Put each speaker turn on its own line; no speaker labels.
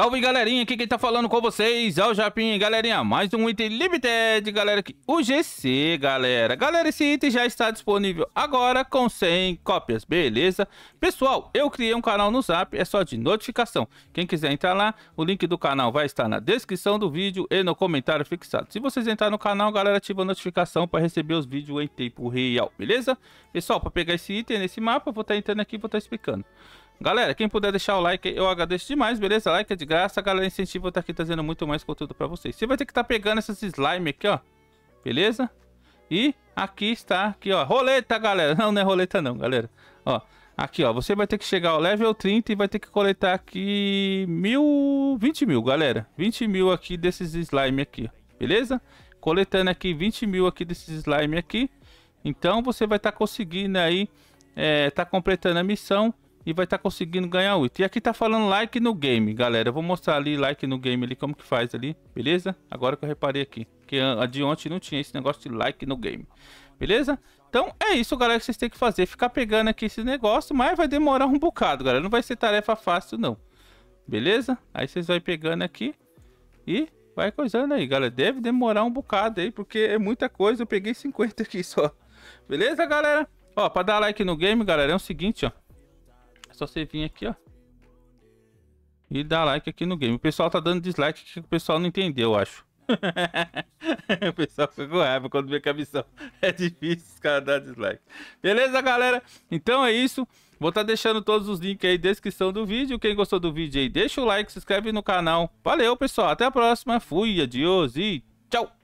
Salve galerinha, aqui quem tá falando com vocês é o Japim, galerinha, mais um item limited, galera, aqui, o GC, galera. Galera, esse item já está disponível agora com 100 cópias, beleza? Pessoal, eu criei um canal no Zap, é só de notificação. Quem quiser entrar lá, o link do canal vai estar na descrição do vídeo e no comentário fixado. Se vocês entrarem no canal, galera, ativa a notificação para receber os vídeos em tempo real, beleza? Pessoal, para pegar esse item nesse mapa, vou estar tá entrando aqui e vou estar tá explicando. Galera, quem puder deixar o like, eu agradeço demais, beleza? Like é de graça, galera, incentivo eu tá aqui trazendo muito mais conteúdo pra vocês. Você vai ter que estar tá pegando essas slime aqui, ó, beleza? E aqui está, aqui, ó, roleta, galera. Não, não é roleta não, galera. Ó, aqui, ó, você vai ter que chegar ao level 30 e vai ter que coletar aqui mil, 20 mil, galera. 20 mil aqui desses slime aqui, beleza? Coletando aqui 20 mil aqui desses slime aqui. Então, você vai estar tá conseguindo aí, é, tá completando a missão e vai estar tá conseguindo ganhar 8. E aqui tá falando like no game, galera. Eu vou mostrar ali like no game ali como que faz ali, beleza? Agora que eu reparei aqui, que a de ontem não tinha esse negócio de like no game. Beleza? Então é isso, galera, que vocês têm que fazer, ficar pegando aqui esse negócio, mas vai demorar um bocado, galera. Não vai ser tarefa fácil não. Beleza? Aí vocês vai pegando aqui e vai coisando aí, galera. Deve demorar um bocado aí, porque é muita coisa. Eu peguei 50 aqui só. Beleza, galera? Ó, para dar like no game, galera, é o seguinte, ó só você vir aqui, ó. E dar like aqui no game. O pessoal tá dando dislike que o pessoal não entendeu, eu acho. o pessoal ficou raiva quando vê que a missão é difícil, os caras dão dislike. Beleza, galera? Então é isso. Vou estar tá deixando todos os links aí na descrição do vídeo. Quem gostou do vídeo aí, deixa o like, se inscreve no canal. Valeu, pessoal. Até a próxima. Fui, adiós e tchau.